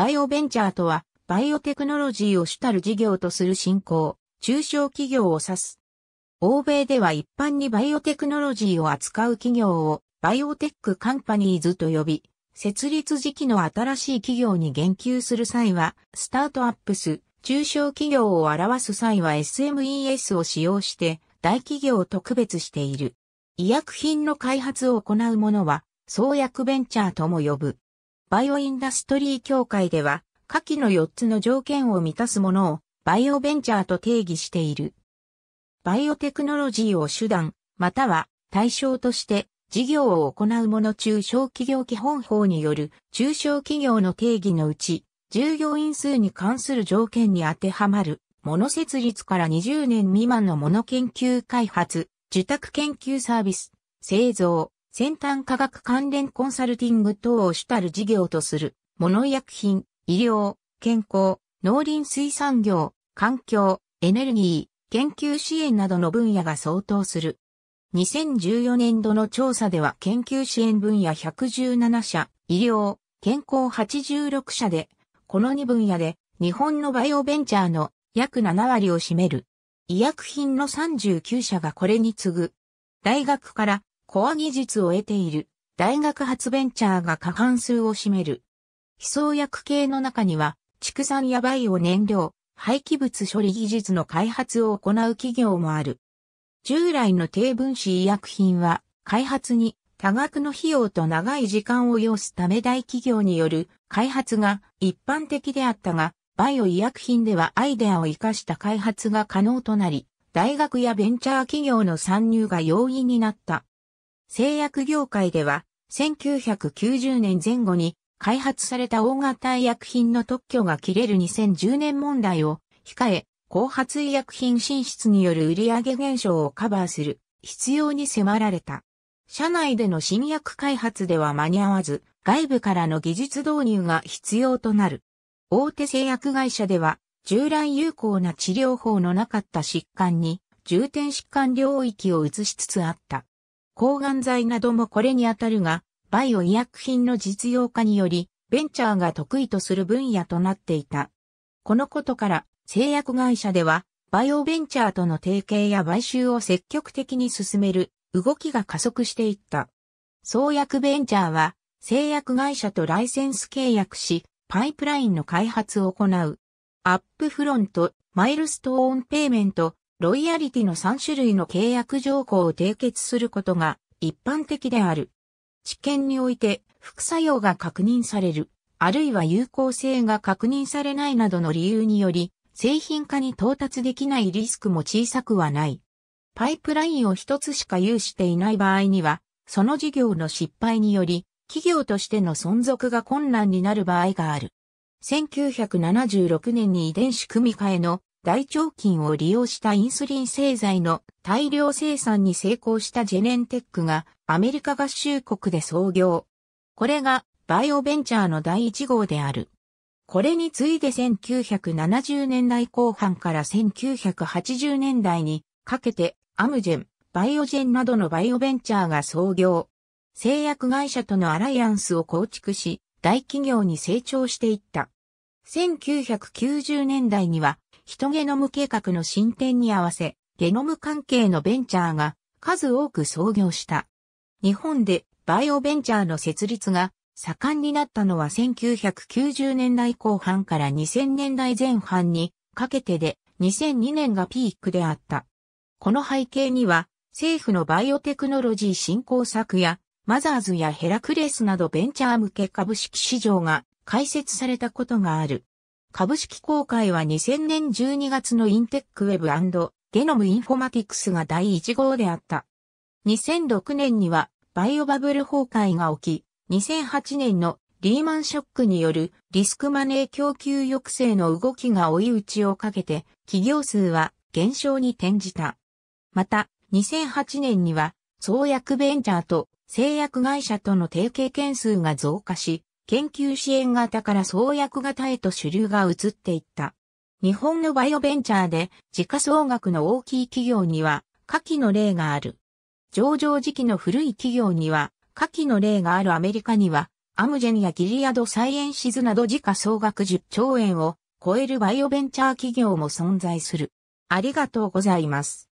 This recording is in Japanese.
バイオベンチャーとは、バイオテクノロジーを主たる事業とする振興、中小企業を指す。欧米では一般にバイオテクノロジーを扱う企業を、バイオテックカンパニーズと呼び、設立時期の新しい企業に言及する際は、スタートアップス、中小企業を表す際は SMES を使用して、大企業を特別している。医薬品の開発を行う者は、創薬ベンチャーとも呼ぶ。バイオインダストリー協会では、下記の4つの条件を満たすものをバイオベンチャーと定義している。バイオテクノロジーを手段、または対象として事業を行うもの中小企業基本法による中小企業の定義のうち、従業員数に関する条件に当てはまる、もの設立から20年未満のもの研究開発、受託研究サービス、製造、先端科学関連コンサルティング等を主たる事業とする、物医薬品、医療、健康、農林水産業、環境、エネルギー、研究支援などの分野が相当する。2014年度の調査では研究支援分野117社、医療、健康86社で、この2分野で日本のバイオベンチャーの約7割を占める。医薬品の39社がこれに次ぐ。大学からコア技術を得ている大学発ベンチャーが過半数を占める。非創薬系の中には、畜産やバイオ燃料、廃棄物処理技術の開発を行う企業もある。従来の低分子医薬品は、開発に多額の費用と長い時間を要すため大企業による開発が一般的であったが、バイオ医薬品ではアイデアを活かした開発が可能となり、大学やベンチャー企業の参入が容易になった。製薬業界では、1990年前後に開発された大型医薬品の特許が切れる2010年問題を控え、後発医薬品進出による売上減少をカバーする必要に迫られた。社内での新薬開発では間に合わず、外部からの技術導入が必要となる。大手製薬会社では、従来有効な治療法のなかった疾患に、重点疾患領域を移しつつあった。抗がん剤などもこれにあたるが、バイオ医薬品の実用化により、ベンチャーが得意とする分野となっていた。このことから、製薬会社では、バイオベンチャーとの提携や買収を積極的に進める動きが加速していった。創薬ベンチャーは製薬会社とライセンス契約し、パイプラインの開発を行う。アップフロント、マイルストーンペイメント、ロイヤリティの3種類の契約条項を締結することが一般的である。知見において副作用が確認される、あるいは有効性が確認されないなどの理由により、製品化に到達できないリスクも小さくはない。パイプラインを一つしか有していない場合には、その事業の失敗により、企業としての存続が困難になる場合がある。1976年に遺伝子組み換えの大腸菌を利用したインスリン製剤の大量生産に成功したジェネンテックがアメリカ合衆国で創業。これがバイオベンチャーの第1号である。これに次いで1970年代後半から1980年代にかけてアムジェン、バイオジェンなどのバイオベンチャーが創業。製薬会社とのアライアンスを構築し、大企業に成長していった。1990年代には人ゲノム計画の進展に合わせ、ゲノム関係のベンチャーが数多く創業した。日本でバイオベンチャーの設立が盛んになったのは1990年代後半から2000年代前半にかけてで2002年がピークであった。この背景には政府のバイオテクノロジー振興策やマザーズやヘラクレスなどベンチャー向け株式市場が開設されたことがある。株式公開は2000年12月のインテックウェブゲノムインフォマティクスが第1号であった。2006年にはバイオバブル崩壊が起き、2008年のリーマンショックによるリスクマネー供給抑制の動きが追い打ちをかけて、企業数は減少に転じた。また、2008年には創薬ベンチャーと製薬会社との提携件数が増加し、研究支援型から創薬型へと主流が移っていった。日本のバイオベンチャーで時価総額の大きい企業には下記の例がある。上場時期の古い企業には下記の例があるアメリカにはアムジェンやギリアドサイエンシズなど時価総額10兆円を超えるバイオベンチャー企業も存在する。ありがとうございます。